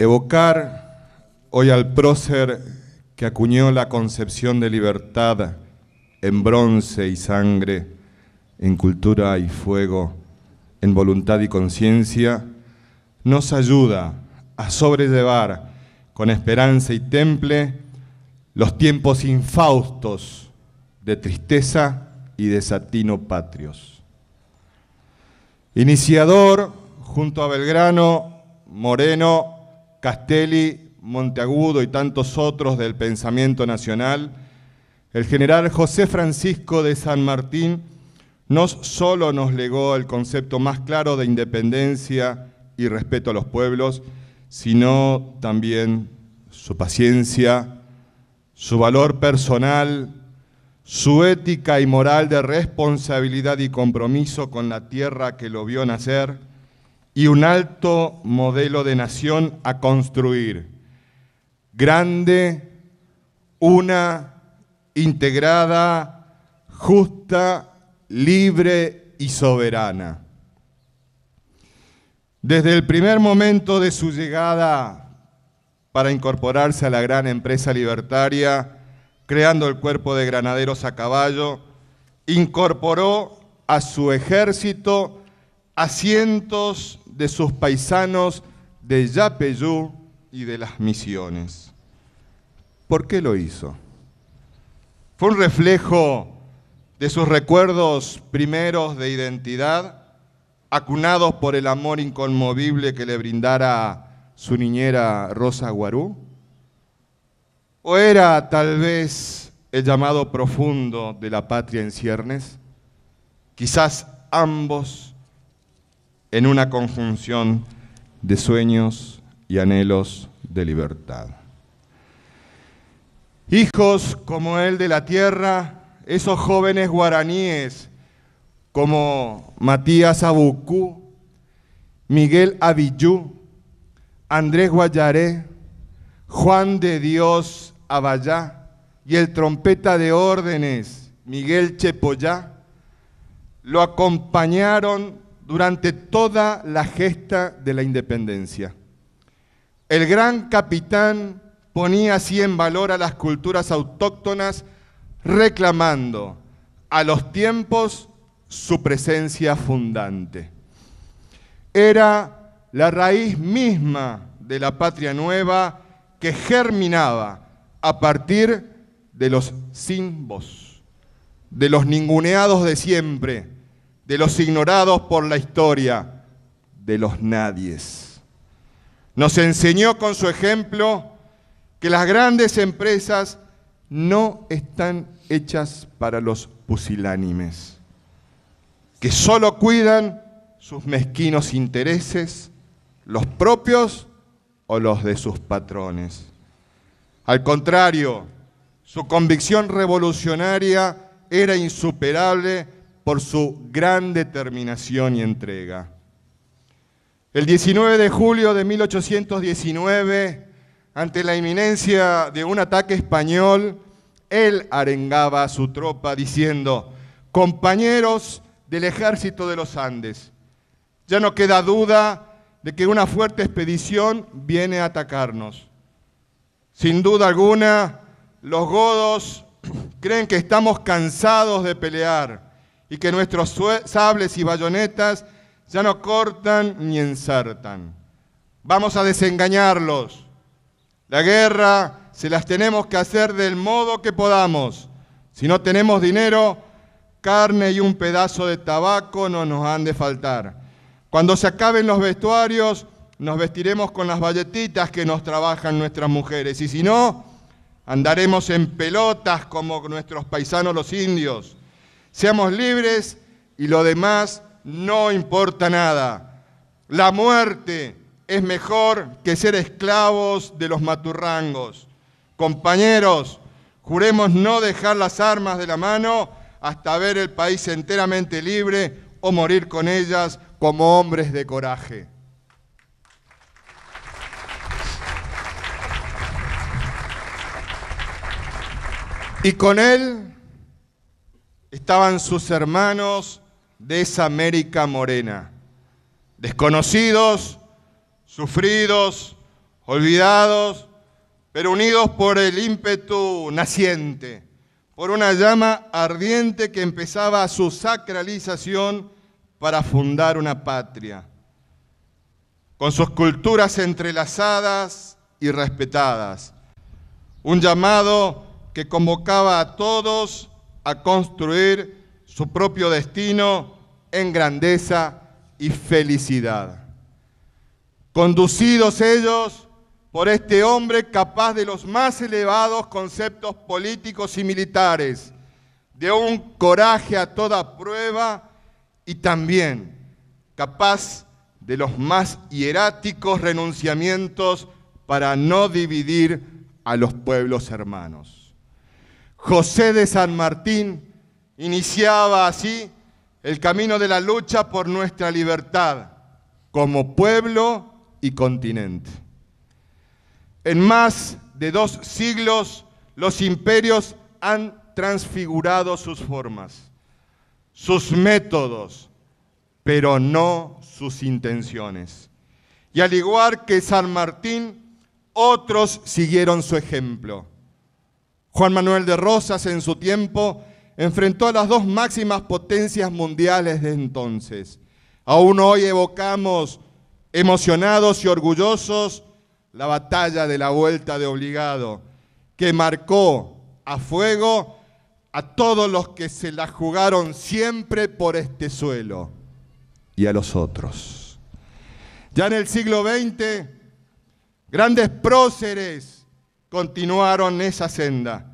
Evocar hoy al prócer que acuñó la concepción de libertad en bronce y sangre, en cultura y fuego, en voluntad y conciencia, nos ayuda a sobrellevar con esperanza y temple los tiempos infaustos de tristeza y desatino patrios. Iniciador, junto a Belgrano, Moreno, Castelli, Monteagudo y tantos otros del pensamiento nacional, el general José Francisco de San Martín no solo nos legó el concepto más claro de independencia y respeto a los pueblos, sino también su paciencia, su valor personal, su ética y moral de responsabilidad y compromiso con la tierra que lo vio nacer, y un alto modelo de nación a construir. Grande, una, integrada, justa, libre y soberana. Desde el primer momento de su llegada para incorporarse a la gran empresa libertaria, creando el cuerpo de granaderos a caballo, incorporó a su ejército a cientos de sus paisanos de Yapeyú y de las misiones. ¿Por qué lo hizo? ¿Fue un reflejo de sus recuerdos primeros de identidad, acunados por el amor inconmovible que le brindara su niñera Rosa Guarú? ¿O era tal vez el llamado profundo de la patria en ciernes? Quizás ambos en una conjunción de sueños y anhelos de libertad. Hijos como él de la tierra, esos jóvenes guaraníes como Matías Abucú, Miguel Avillú, Andrés Guayaré, Juan de Dios Abayá y el trompeta de órdenes Miguel Chepoyá, lo acompañaron durante toda la gesta de la independencia. El gran capitán ponía así en valor a las culturas autóctonas, reclamando a los tiempos su presencia fundante. Era la raíz misma de la patria nueva que germinaba a partir de los Simbos, de los ninguneados de siempre, de los ignorados por la historia, de los nadies. Nos enseñó con su ejemplo que las grandes empresas no están hechas para los pusilánimes, que solo cuidan sus mezquinos intereses, los propios o los de sus patrones. Al contrario, su convicción revolucionaria era insuperable por su gran determinación y entrega. El 19 de julio de 1819, ante la inminencia de un ataque español, él arengaba a su tropa diciendo, compañeros del ejército de los Andes, ya no queda duda de que una fuerte expedición viene a atacarnos. Sin duda alguna, los godos creen que estamos cansados de pelear y que nuestros sables y bayonetas ya no cortan ni ensartan. Vamos a desengañarlos. La guerra se las tenemos que hacer del modo que podamos. Si no tenemos dinero, carne y un pedazo de tabaco no nos han de faltar. Cuando se acaben los vestuarios, nos vestiremos con las valletitas que nos trabajan nuestras mujeres. Y si no, andaremos en pelotas como nuestros paisanos los indios. Seamos libres y lo demás no importa nada. La muerte es mejor que ser esclavos de los maturrangos. Compañeros, juremos no dejar las armas de la mano hasta ver el país enteramente libre o morir con ellas como hombres de coraje. Y con él estaban sus hermanos de esa América morena, desconocidos, sufridos, olvidados, pero unidos por el ímpetu naciente, por una llama ardiente que empezaba su sacralización para fundar una patria, con sus culturas entrelazadas y respetadas, un llamado que convocaba a todos, a construir su propio destino en grandeza y felicidad. Conducidos ellos por este hombre capaz de los más elevados conceptos políticos y militares, de un coraje a toda prueba y también capaz de los más hieráticos renunciamientos para no dividir a los pueblos hermanos. José de San Martín iniciaba así el camino de la lucha por nuestra libertad como pueblo y continente. En más de dos siglos los imperios han transfigurado sus formas, sus métodos, pero no sus intenciones. Y al igual que San Martín, otros siguieron su ejemplo. Juan Manuel de Rosas en su tiempo enfrentó a las dos máximas potencias mundiales de entonces. Aún hoy evocamos, emocionados y orgullosos, la batalla de la vuelta de obligado, que marcó a fuego a todos los que se la jugaron siempre por este suelo y a los otros. Ya en el siglo XX, grandes próceres continuaron esa senda.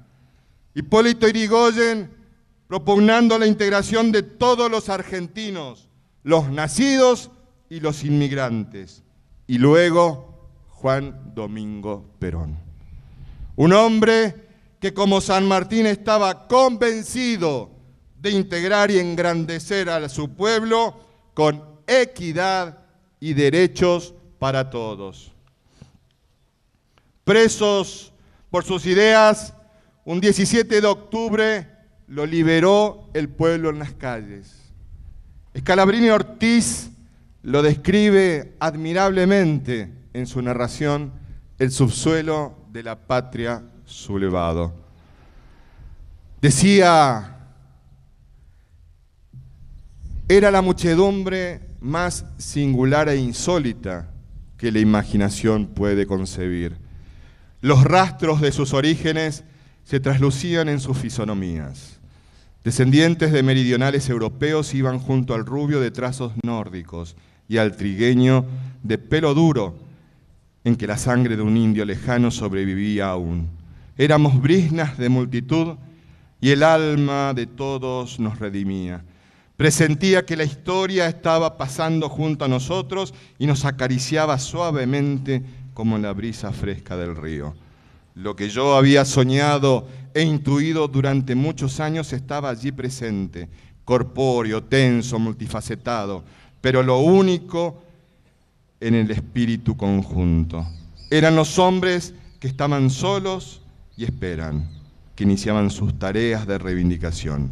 Hipólito Irigoyen propugnando la integración de todos los argentinos, los nacidos y los inmigrantes. Y luego Juan Domingo Perón. Un hombre que como San Martín estaba convencido de integrar y engrandecer a su pueblo con equidad y derechos para todos presos por sus ideas, un 17 de octubre lo liberó el pueblo en las calles. Escalabrini Ortiz lo describe admirablemente en su narración El subsuelo de la patria sublevado. Decía, era la muchedumbre más singular e insólita que la imaginación puede concebir. Los rastros de sus orígenes se traslucían en sus fisonomías. Descendientes de meridionales europeos iban junto al rubio de trazos nórdicos y al trigueño de pelo duro, en que la sangre de un indio lejano sobrevivía aún. Éramos brisnas de multitud y el alma de todos nos redimía. Presentía que la historia estaba pasando junto a nosotros y nos acariciaba suavemente como la brisa fresca del río. Lo que yo había soñado e intuido durante muchos años estaba allí presente, corpóreo, tenso, multifacetado, pero lo único en el espíritu conjunto. Eran los hombres que estaban solos y esperan, que iniciaban sus tareas de reivindicación.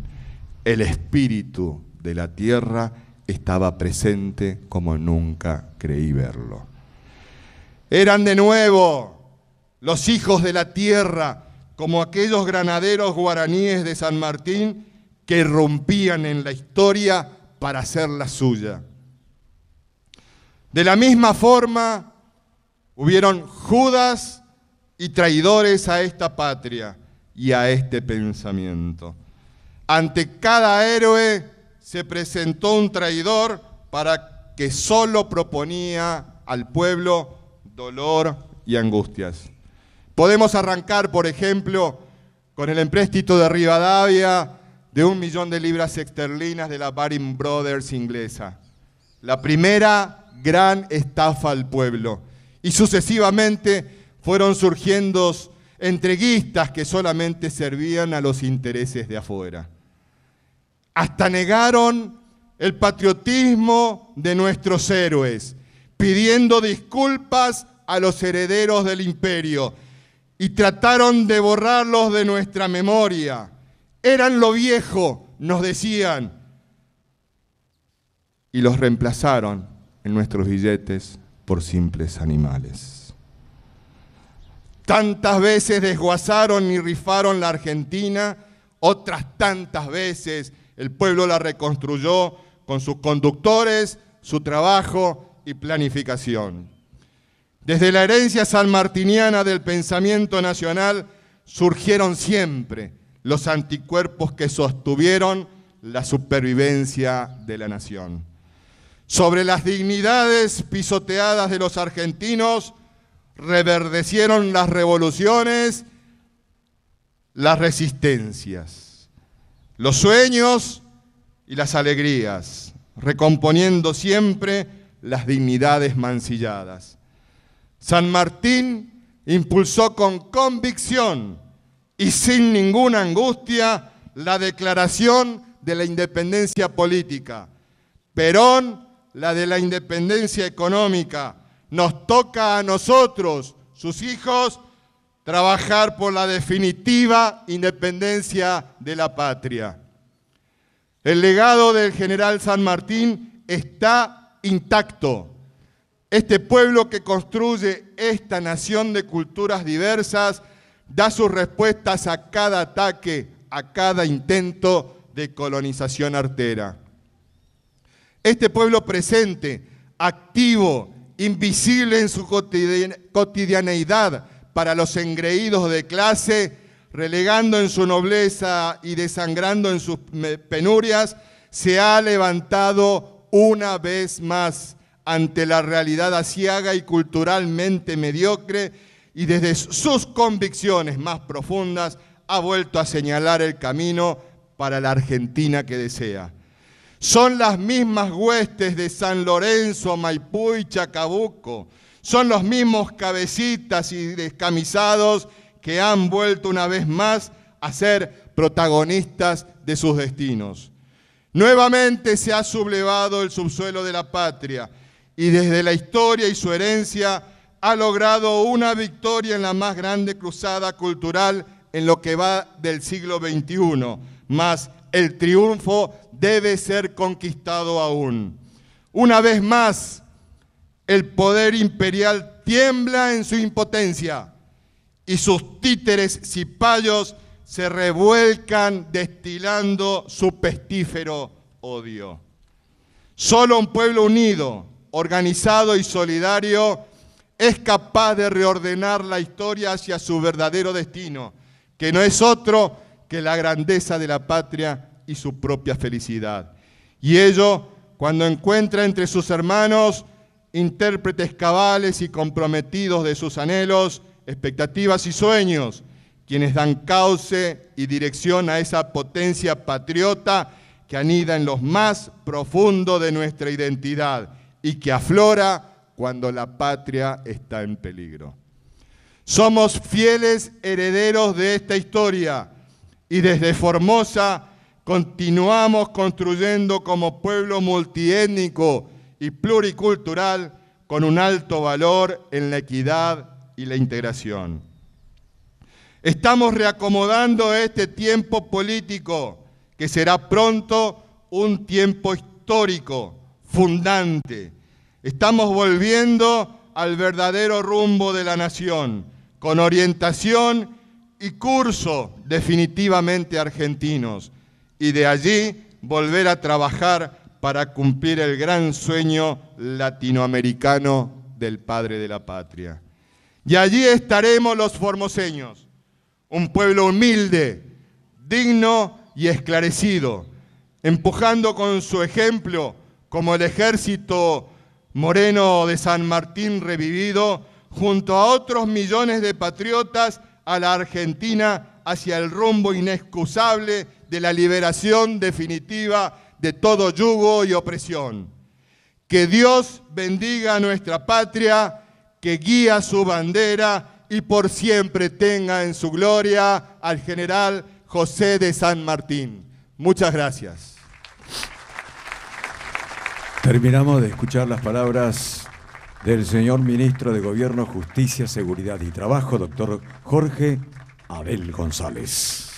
El espíritu de la tierra estaba presente como nunca creí verlo. Eran de nuevo los hijos de la tierra, como aquellos granaderos guaraníes de San Martín que rompían en la historia para la suya. De la misma forma, hubieron Judas y traidores a esta patria y a este pensamiento. Ante cada héroe se presentó un traidor para que solo proponía al pueblo dolor y angustias. Podemos arrancar, por ejemplo, con el empréstito de Rivadavia de un millón de libras esterlinas de la Baring Brothers inglesa. La primera gran estafa al pueblo. Y sucesivamente fueron surgiendo entreguistas que solamente servían a los intereses de afuera. Hasta negaron el patriotismo de nuestros héroes pidiendo disculpas a los herederos del imperio y trataron de borrarlos de nuestra memoria. Eran lo viejo, nos decían, y los reemplazaron en nuestros billetes por simples animales. Tantas veces desguazaron y rifaron la Argentina, otras tantas veces el pueblo la reconstruyó con sus conductores, su trabajo y planificación. Desde la herencia sanmartiniana del pensamiento nacional surgieron siempre los anticuerpos que sostuvieron la supervivencia de la nación. Sobre las dignidades pisoteadas de los argentinos reverdecieron las revoluciones, las resistencias, los sueños y las alegrías, recomponiendo siempre las dignidades mancilladas. San Martín impulsó con convicción y sin ninguna angustia la declaración de la independencia política. Perón, la de la independencia económica. Nos toca a nosotros, sus hijos, trabajar por la definitiva independencia de la patria. El legado del general San Martín está intacto. Este pueblo que construye esta nación de culturas diversas da sus respuestas a cada ataque, a cada intento de colonización artera. Este pueblo presente, activo, invisible en su cotidianeidad para los engreídos de clase, relegando en su nobleza y desangrando en sus penurias, se ha levantado una vez más ante la realidad aciaga y culturalmente mediocre y desde sus convicciones más profundas ha vuelto a señalar el camino para la Argentina que desea. Son las mismas huestes de San Lorenzo, Maipú y Chacabuco. Son los mismos cabecitas y descamisados que han vuelto una vez más a ser protagonistas de sus destinos. Nuevamente se ha sublevado el subsuelo de la patria y desde la historia y su herencia ha logrado una victoria en la más grande cruzada cultural en lo que va del siglo XXI, mas el triunfo debe ser conquistado aún. Una vez más, el poder imperial tiembla en su impotencia y sus títeres cipayos se revuelcan destilando su pestífero odio. Solo un pueblo unido, organizado y solidario es capaz de reordenar la historia hacia su verdadero destino, que no es otro que la grandeza de la patria y su propia felicidad. Y ello cuando encuentra entre sus hermanos intérpretes cabales y comprometidos de sus anhelos, expectativas y sueños, quienes dan cauce y dirección a esa potencia patriota que anida en los más profundos de nuestra identidad y que aflora cuando la patria está en peligro. Somos fieles herederos de esta historia y desde Formosa continuamos construyendo como pueblo multiétnico y pluricultural con un alto valor en la equidad y la integración. Estamos reacomodando este tiempo político, que será pronto un tiempo histórico, fundante. Estamos volviendo al verdadero rumbo de la nación, con orientación y curso definitivamente argentinos, y de allí volver a trabajar para cumplir el gran sueño latinoamericano del Padre de la Patria. Y allí estaremos los formoseños, un pueblo humilde, digno y esclarecido, empujando con su ejemplo, como el ejército moreno de San Martín revivido, junto a otros millones de patriotas, a la Argentina hacia el rumbo inexcusable de la liberación definitiva de todo yugo y opresión. Que Dios bendiga a nuestra patria, que guía su bandera y por siempre tenga en su gloria al general José de San Martín. Muchas gracias. Terminamos de escuchar las palabras del señor ministro de Gobierno, Justicia, Seguridad y Trabajo, doctor Jorge Abel González.